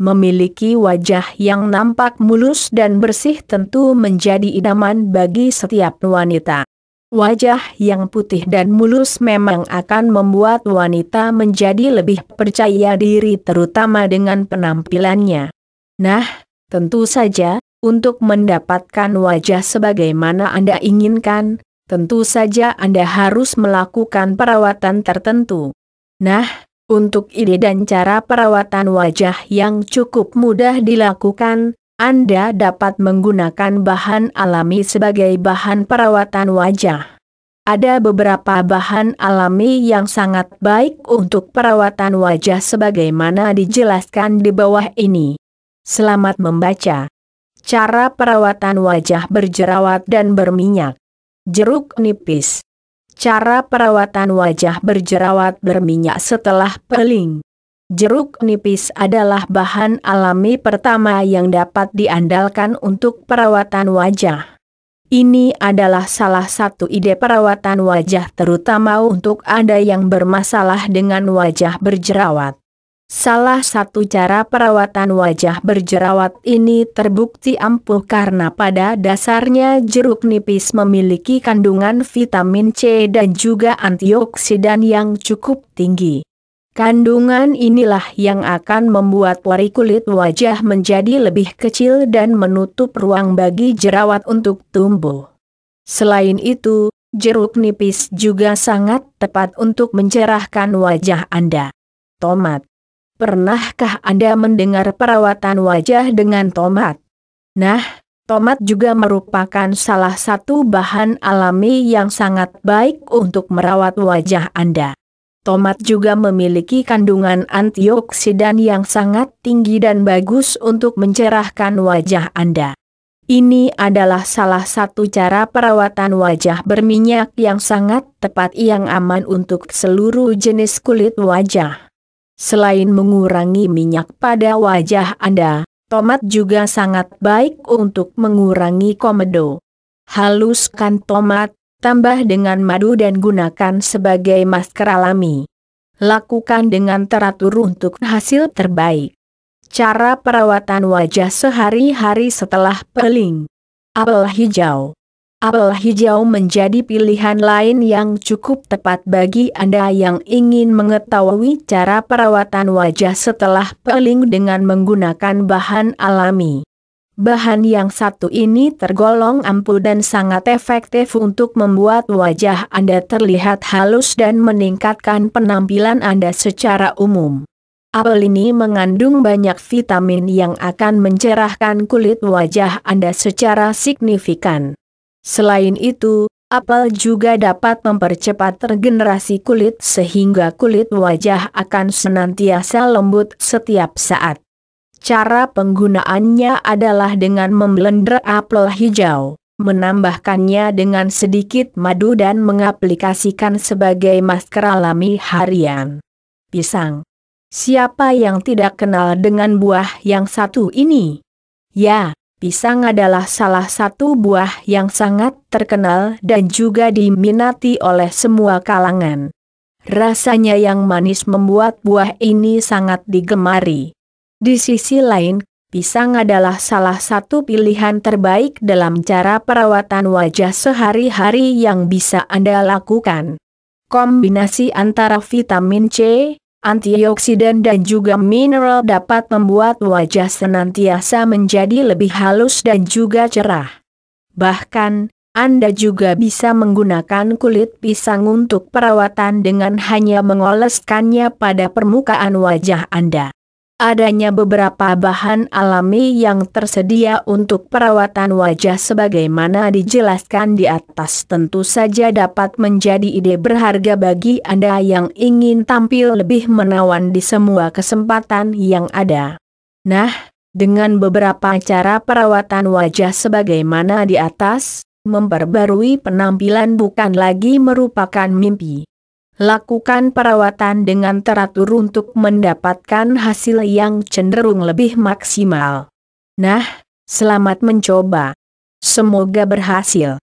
memiliki wajah yang nampak mulus dan bersih tentu menjadi idaman bagi setiap wanita. Wajah yang putih dan mulus memang akan membuat wanita menjadi lebih percaya diri terutama dengan penampilannya. Nah, tentu saja, untuk mendapatkan wajah sebagaimana Anda inginkan, tentu saja Anda harus melakukan perawatan tertentu. Nah, untuk ide dan cara perawatan wajah yang cukup mudah dilakukan, Anda dapat menggunakan bahan alami sebagai bahan perawatan wajah. Ada beberapa bahan alami yang sangat baik untuk perawatan wajah sebagaimana dijelaskan di bawah ini. Selamat membaca. Cara perawatan wajah berjerawat dan berminyak. Jeruk nipis. Cara perawatan wajah berjerawat berminyak setelah peeling. Jeruk nipis adalah bahan alami pertama yang dapat diandalkan untuk perawatan wajah. Ini adalah salah satu ide perawatan wajah terutama untuk ada yang bermasalah dengan wajah berjerawat. Salah satu cara perawatan wajah berjerawat ini terbukti ampuh karena pada dasarnya jeruk nipis memiliki kandungan vitamin C dan juga antioksidan yang cukup tinggi. Kandungan inilah yang akan membuat pori kulit wajah menjadi lebih kecil dan menutup ruang bagi jerawat untuk tumbuh. Selain itu, jeruk nipis juga sangat tepat untuk mencerahkan wajah Anda. Tomat Pernahkah Anda mendengar perawatan wajah dengan tomat? Nah, tomat juga merupakan salah satu bahan alami yang sangat baik untuk merawat wajah Anda. Tomat juga memiliki kandungan antioksidan yang sangat tinggi dan bagus untuk mencerahkan wajah Anda. Ini adalah salah satu cara perawatan wajah berminyak yang sangat tepat yang aman untuk seluruh jenis kulit wajah. Selain mengurangi minyak pada wajah Anda, tomat juga sangat baik untuk mengurangi komedo. Haluskan tomat, tambah dengan madu dan gunakan sebagai masker alami. Lakukan dengan teratur untuk hasil terbaik. Cara perawatan wajah sehari-hari setelah peling. Apel hijau Apel hijau menjadi pilihan lain yang cukup tepat bagi Anda yang ingin mengetahui cara perawatan wajah setelah peeling dengan menggunakan bahan alami. Bahan yang satu ini tergolong ampuh dan sangat efektif untuk membuat wajah Anda terlihat halus dan meningkatkan penampilan Anda secara umum. Apel ini mengandung banyak vitamin yang akan mencerahkan kulit wajah Anda secara signifikan. Selain itu, apel juga dapat mempercepat regenerasi kulit sehingga kulit wajah akan senantiasa lembut setiap saat. Cara penggunaannya adalah dengan memblender apel hijau, menambahkannya dengan sedikit madu dan mengaplikasikan sebagai masker alami harian. Pisang. Siapa yang tidak kenal dengan buah yang satu ini? Ya, Pisang adalah salah satu buah yang sangat terkenal dan juga diminati oleh semua kalangan. Rasanya yang manis membuat buah ini sangat digemari. Di sisi lain, pisang adalah salah satu pilihan terbaik dalam cara perawatan wajah sehari-hari yang bisa Anda lakukan. Kombinasi antara vitamin C, antioksidan dan juga mineral dapat membuat wajah senantiasa menjadi lebih halus dan juga cerah. Bahkan, Anda juga bisa menggunakan kulit pisang untuk perawatan dengan hanya mengoleskannya pada permukaan wajah Anda adanya beberapa bahan alami yang tersedia untuk perawatan wajah sebagaimana dijelaskan di atas tentu saja dapat menjadi ide berharga bagi Anda yang ingin tampil lebih menawan di semua kesempatan yang ada. Nah, dengan beberapa cara perawatan wajah sebagaimana di atas, memperbarui penampilan bukan lagi merupakan mimpi lakukan perawatan dengan teratur untuk mendapatkan hasil yang cenderung lebih maksimal. Nah, selamat mencoba. Semoga berhasil.